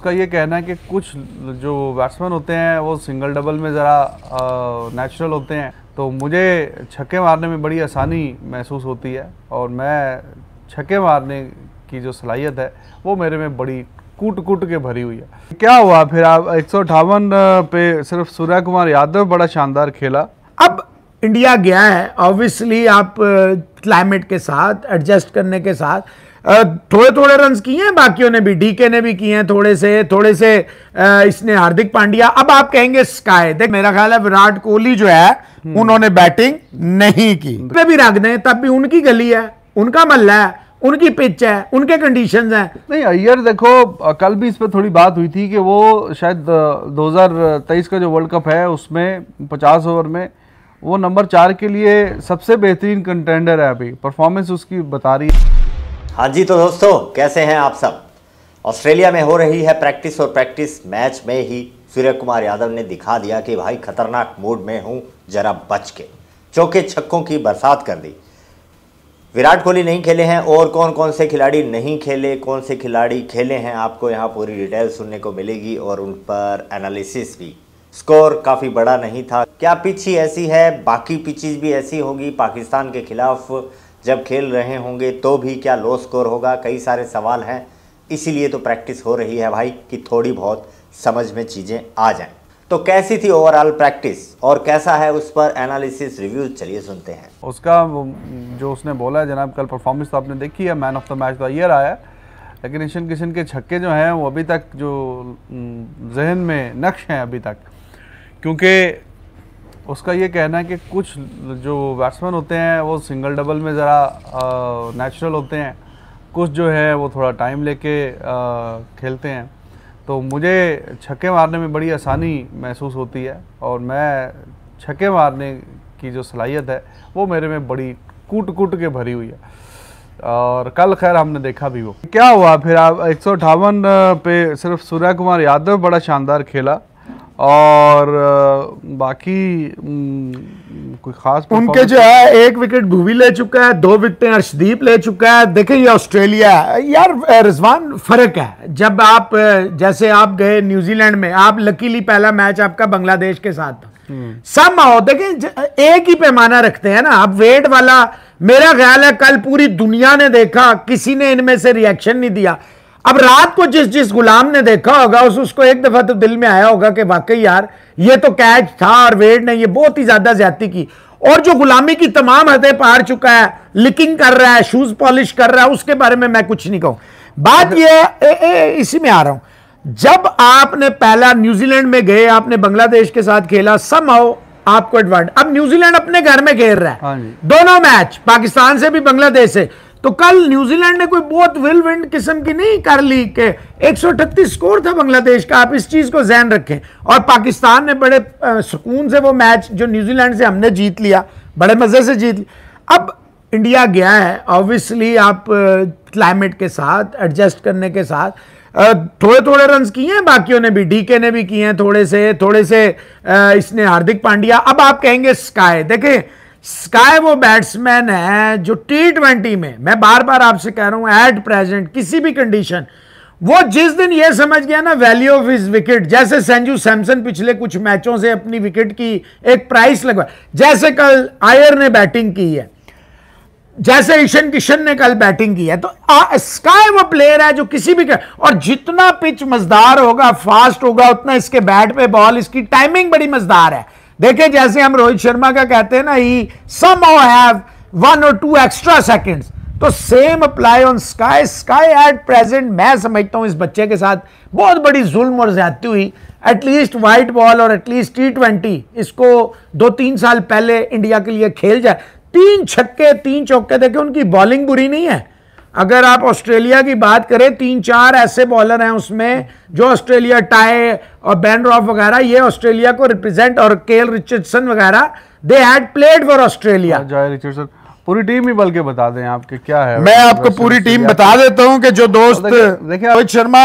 उसका ये कहना है कि कुछ जो बैट्समैन होते हैं वो सिंगल डबल में ज़रा नेचुरल होते हैं तो मुझे छक्के मारने में बड़ी आसानी महसूस होती है और मैं छक्के मारने की जो सलाहियत है वो मेरे में बड़ी कूट कूट के भरी हुई है क्या हुआ फिर आप एक पे सिर्फ सूर्य कुमार यादव बड़ा शानदार खेला अब इंडिया गया है ऑब्वियसली आप क्लाइमेट के साथ एडजस्ट करने के साथ थोड़े थोड़े रन किए हैं बाकियों ने भी डीके ने भी किए हैं थोड़े से थोड़े से इसने हार्दिक पांड्या अब आप कहेंगे स्काई देख मेरा ख्याल है विराट कोहली जो है हम्म। उन्होंने बैटिंग नहीं की वे भी रख दें तब भी उनकी गली है उनका मल्ला है उनकी पिच है उनके कंडीशन है नहीं अयर देखो कल भी इस पर थोड़ी बात हुई थी कि वो शायद 2023 का जो वर्ल्ड कप है उसमें 50 ओवर में वो नंबर चार के लिए सबसे बेहतरीन कंटेंडर है अभी परफॉर्मेंस उसकी बता रही है हाँ जी तो दोस्तों कैसे हैं आप सब ऑस्ट्रेलिया में हो रही है प्रैक्टिस और प्रैक्टिस मैच में ही सूर्य कुमार यादव ने दिखा दिया कि भाई खतरनाक मूड में हूँ जरा बच के चौके छक्कों की बरसात कर दी विराट कोहली नहीं खेले हैं और कौन कौन से खिलाड़ी नहीं खेले कौन से खिलाड़ी खेले हैं आपको यहाँ पूरी डिटेल सुनने को मिलेगी और उन पर एनालिसिस भी स्कोर काफ़ी बड़ा नहीं था क्या पिच ही ऐसी है बाकी पिचेज भी ऐसी होगी पाकिस्तान के खिलाफ जब खेल रहे होंगे तो भी क्या लो स्कोर होगा कई सारे सवाल हैं इसीलिए तो प्रैक्टिस हो रही है भाई कि थोड़ी बहुत समझ में चीज़ें आ जाएं तो कैसी थी ओवरऑल प्रैक्टिस और कैसा है उस पर एनालिसिस रिव्यू चलिए सुनते हैं उसका जो उसने बोला है जनाब कल परफॉर्मेंस तो आपने देखी है मैन ऑफ द मैच तो ईयर आया लेकिन ईशन किशन के छक्के जो हैं वो अभी तक जो जहन में नक्श हैं अभी तक क्योंकि उसका ये कहना है कि कुछ जो बैट्समैन होते हैं वो सिंगल डबल में ज़रा नेचुरल होते हैं कुछ जो है वो थोड़ा टाइम लेके खेलते हैं तो मुझे छक्के मारने में बड़ी आसानी महसूस होती है और मैं छक्के मारने की जो सलाहियत है वो मेरे में बड़ी कूट कूट के भरी हुई है और कल खैर हमने देखा भी वो क्या हुआ फिर आप एक पे सिर्फ सूर्य कुमार यादव बड़ा शानदार खेला और बाकी कोई खास उनके जो है एक विकेट भूवी ले चुका है दो विकेट अर्शदीप ले चुका है देखें ये ऑस्ट्रेलिया यार रिजवान फ़र्क है जब आप जैसे आप गए न्यूजीलैंड में आप लकीली पहला मैच आपका बांग्लादेश के साथ था आओ देखे एक ही पैमाना रखते हैं ना आप वेट वाला मेरा ख्याल है कल पूरी दुनिया ने देखा किसी ने इनमें से रिएक्शन नहीं दिया अब रात को जिस जिस गुलाम ने देखा होगा उस उसको एक दफा तो दिल में आया होगा कि वाकई यार ये तो कैच था और वेड ने ये बहुत ही ज्यादा ज्यादा की और जो गुलामी की तमाम हदें पार चुका है लिकिंग कर रहा है शूज पॉलिश कर रहा है उसके बारे में मैं कुछ नहीं कहूं बात यह इसी में आ रहा हूं जब आपने पहला न्यूजीलैंड में गए आपने बांग्लादेश के साथ खेला सम आओ आपको एडवांट अब न्यूजीलैंड अपने घर में खेल रहा है हाँ दोनों मैच पाकिस्तान से भी बांग्लादेश से तो कल न्यूजीलैंड ने कोई बहुत विल विंड किस्म की नहीं कर ली के एक स्कोर था बांग्लादेश का आप इस चीज़ को जहन रखें और पाकिस्तान ने बड़े सुकून से वो मैच जो न्यूजीलैंड से हमने जीत लिया बड़े मज़े से जीत लिया अब इंडिया गया है ऑब्वियसली आप क्लाइमेट के साथ एडजस्ट करने के साथ थोड़े थोड़े रन किए हैं बाकियों ने भी डीके ने भी किए हैं थोड़े से थोड़े से इसने हार्दिक पांड्या अब आप कहेंगे स्काई देखें स्काई वो बैट्समैन है जो टी ट्वेंटी में मैं बार बार आपसे कह रहा हूं एट प्रेजेंट किसी भी कंडीशन वो जिस दिन ये समझ गया ना वैल्यू ऑफ हिज विकेट जैसे संजू सैमसन पिछले कुछ मैचों से अपनी विकेट की एक प्राइस लगवा जैसे कल आयर ने बैटिंग की है जैसे ईशन किशन ने कल बैटिंग की है तो स्काई वो प्लेयर है जो किसी भी कर, और जितना पिच मजदार होगा फास्ट होगा उतना इसके बैट पे बॉल इसकी टाइमिंग बड़ी मजदार है देखे जैसे हम रोहित शर्मा का कहते हैं ना ही सम हैव वन और टू एक्स्ट्रा सेकेंड्स तो same apply on Sky Sky at present मैं समझता हूं इस बच्चे के साथ बहुत बड़ी जुल्म और ज्यादती हुई एटलीस्ट वाइट बॉल और एटलीस्ट टी ट्वेंटी इसको दो तीन साल पहले इंडिया के लिए खेल जाए तीन छक्के तीन चौके देखे उनकी बॉलिंग बुरी नहीं है अगर आप ऑस्ट्रेलिया की बात करें तीन चार ऐसे बॉलर हैं उसमें जो ऑस्ट्रेलिया टाई और बैंड्रॉफ वगैरह ये ऑस्ट्रेलिया को रिप्रेजेंट और केल रिचर्डसन वगैरह they had played for Australia Richardson पूरी टीम ही बल्कि बता दें आपके क्या है मैं आपको पूरी टीम बता देता हूं कि जो तो दोस्त देखिए रोहित शर्मा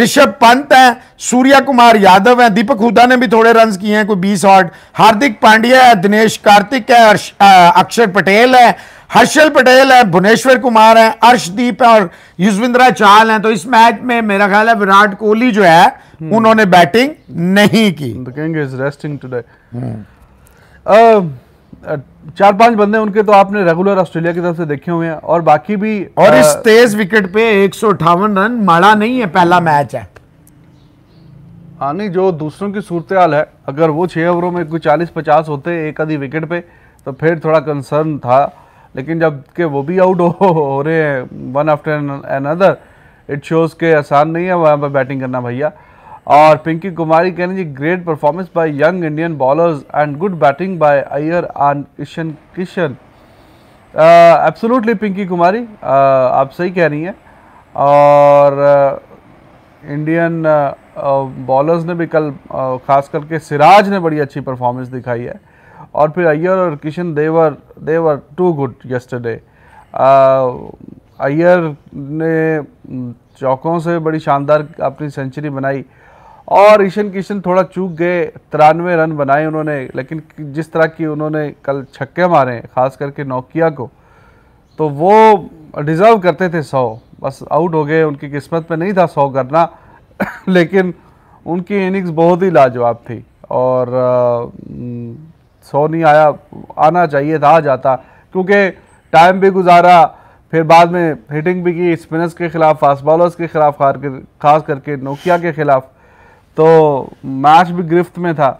ऋषभ पंत है सूर्या कुमार यादव है दीपक हुदा ने भी थोड़े रन किए हैं कोई बीस आउट हार्दिक पांड्या है दिनेश कार्तिक है अक्षर पटेल है हर्षल पटेल है भुवनेश्वर कुमार है अर्शदीप है और युजविंद्रा चाल हैं तो इस मैच में मेरा ख्याल है विराट कोहली जो है हम्म। उन्होंने बैटिंग नहीं की रेस्टिंग हम्म। टुडे चार पांच बंदे उनके तो आपने रेगुलर ऑस्ट्रेलिया की तरफ से देखे हुए हैं और बाकी भी और आ, इस तेज विकेट पे एक रन माड़ा नहीं है पहला मैच है आनी हाँ, जो दूसरों की सूरत हाल है अगर वो छह ओवरों में कोई चालीस पचास होते एक आधी विकेट पे तो फिर थोड़ा कंसर्न था लेकिन जब के वो भी आउट हो, हो रहे हैं one after another it shows के आसान नहीं है वहाँ पर बैटिंग करना भैया और पिंकी कुमारी कहने जी great performance by young Indian bowlers and good batting by Iyer and Kishan Kishan absolutely Pinki Kumari uh, आप सही कह रही हैं और इंडियन uh, बॉलर्स uh, ने भी कल uh, ख़ास करके सिराज ने बड़ी अच्छी परफॉर्मेंस दिखाई है और फिर अय्यर और Kishan they were they were too good yesterday Iyer ने चौकों से बड़ी शानदार अपनी सेंचुरी बनाई और ईशन किशन थोड़ा चूक गए तिरानवे रन बनाए उन्होंने लेकिन जिस तरह की उन्होंने कल छक्के मारे खास करके नोकिया को तो वो डिज़र्व करते थे सौ बस आउट हो गए उनकी किस्मत में नहीं था सौ करना लेकिन उनकी इनिंग्स बहुत ही लाजवाब थी और आ, सौ नहीं आया आना चाहिए था आ जाता क्योंकि टाइम भी गुजारा फिर बाद में हिटिंग भी की स्पिनर्स के ख़िलाफ़ फास्ट बॉलर्स के ख़िलाफ़ हार कर खास करके नोकिया के ख़िलाफ़ तो मैच भी गिरफ्त में था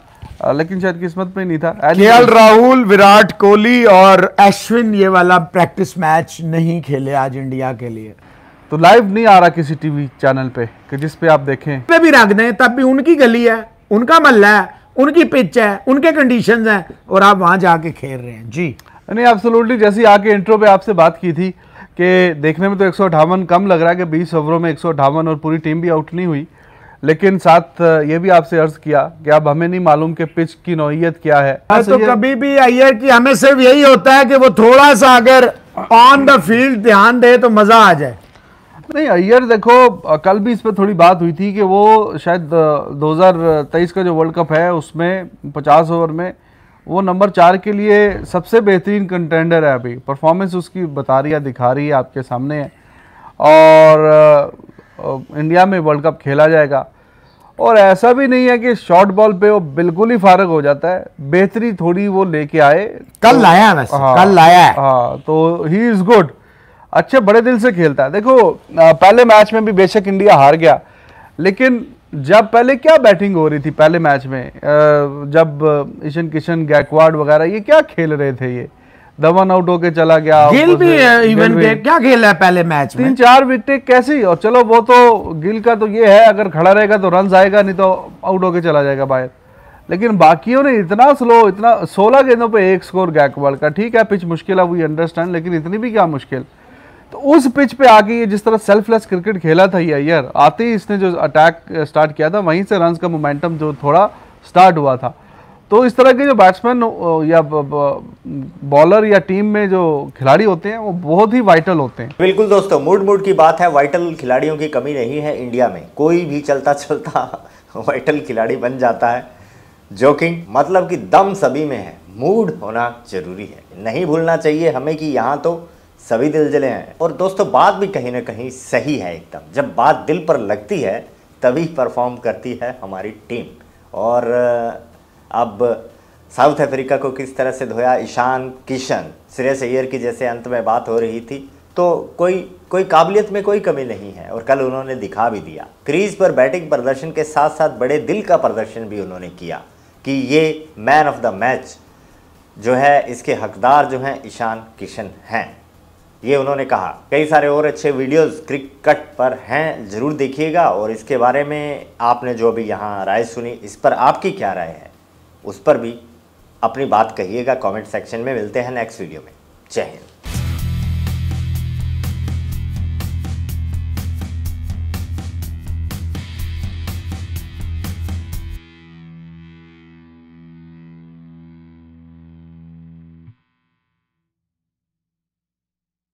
लेकिन शायद किस्मत में नहीं था एल राहुल विराट कोहली और अश्विन ये वाला प्रैक्टिस मैच नहीं खेले आज इंडिया के लिए तो लाइव नहीं आ रहा किसी टीवी चैनल पे कि जिस पे आप देखें पे भी रख दें तब भी उनकी गली है उनका मल्ला है उनकी पिच है उनके कंडीशन हैं और आप वहाँ जाके खेल रहे हैं जी नहीं एब्सोल्युटली जैसी आके इंट्रो पे आपसे बात की थी कि देखने में तो एक कम लग रहा है कि बीस ओवरों में एक और पूरी टीम भी आउट नहीं हुई लेकिन साथ ये भी आपसे अर्ज किया कि अब हमें नहीं मालूम कि पिच की नोयत क्या है हाँ, तो कभी भी आइए की हमें सिर्फ यही होता है कि वो थोड़ा सा अगर ऑन द फील्ड ध्यान दे तो मजा आ जाए नहीं अय्यर देखो कल भी इस पर थोड़ी बात हुई थी कि वो शायद 2023 का जो वर्ल्ड कप है उसमें 50 ओवर में वो नंबर चार के लिए सबसे बेहतरीन कंटेंडर है अभी परफॉर्मेंस उसकी बता रही है दिखा रही है आपके सामने है और इंडिया में वर्ल्ड कप खेला जाएगा और ऐसा भी नहीं है कि शॉर्ट बॉल पे वो बिल्कुल ही फारग हो जाता है बेहतरी थोड़ी वो लेके आए कल तो, लाया वैसे हाँ, कल लाया हाँ तो ही इज़ गुड अच्छे बड़े दिल से खेलता है देखो पहले मैच में भी बेशक इंडिया हार गया लेकिन जब पहले क्या बैटिंग हो रही थी पहले मैच में जब ईशन किशन गैकवाड वगैरह ये क्या खेल रहे थे ये दमन आउट होके चला गया गिल भी इवन पे क्या खेला है पहले मैच तीन चार विकेट कैसी और चलो वो तो गिल का तो ये है अगर खड़ा रहेगा तो रन आएगा नहीं तो आउट होके चला जाएगा बाहर लेकिन बाकियों ने इतना स्लो इतना सोलह गेंदों पर एक स्कोर गैकवाड का ठीक है पिच मुश्किल है वी अंडरस्टैंड लेकिन इतनी भी क्या मुश्किल तो उस पिच पे आके ये जिस तरह सेल्फलेस क्रिकेट खेला था ये अयर आते ही इसने जो अटैक स्टार्ट किया था वहीं से रन का मोमेंटम जो थोड़ा स्टार्ट हुआ था तो इस तरह के जो बैट्समैन या बॉलर या टीम में जो खिलाड़ी होते हैं वो बहुत ही वाइटल होते हैं बिल्कुल दोस्तों मूड मूड की बात है वाइटल खिलाड़ियों की कमी नहीं है इंडिया में कोई भी चलता चलता वाइटल खिलाड़ी बन जाता है जोकिंग मतलब कि दम सभी में है मूड होना जरूरी है नहीं भूलना चाहिए हमें कि यहाँ तो सभी दिल जले हैं और दोस्तों बात भी कहीं ना कहीं सही है एकदम जब बात दिल पर लगती है तभी परफॉर्म करती है हमारी टीम और अब साउथ अफ्रीका को किस तरह से धोया ईशान किशन श्रेयस अय्यर की जैसे अंत में बात हो रही थी तो कोई कोई काबिलियत में कोई कमी नहीं है और कल उन्होंने दिखा भी दिया क्रीज पर बैटिंग प्रदर्शन के साथ साथ बड़े दिल का प्रदर्शन भी उन्होंने किया कि ये मैन ऑफ द मैच जो है इसके हकदार जो हैं ईशान किशन हैं ये उन्होंने कहा कई सारे और अच्छे वीडियोस कट पर हैं ज़रूर देखिएगा और इसके बारे में आपने जो अभी यहाँ राय सुनी इस पर आपकी क्या राय है उस पर भी अपनी बात कहिएगा कमेंट सेक्शन में मिलते हैं नेक्स्ट वीडियो में जय हिंद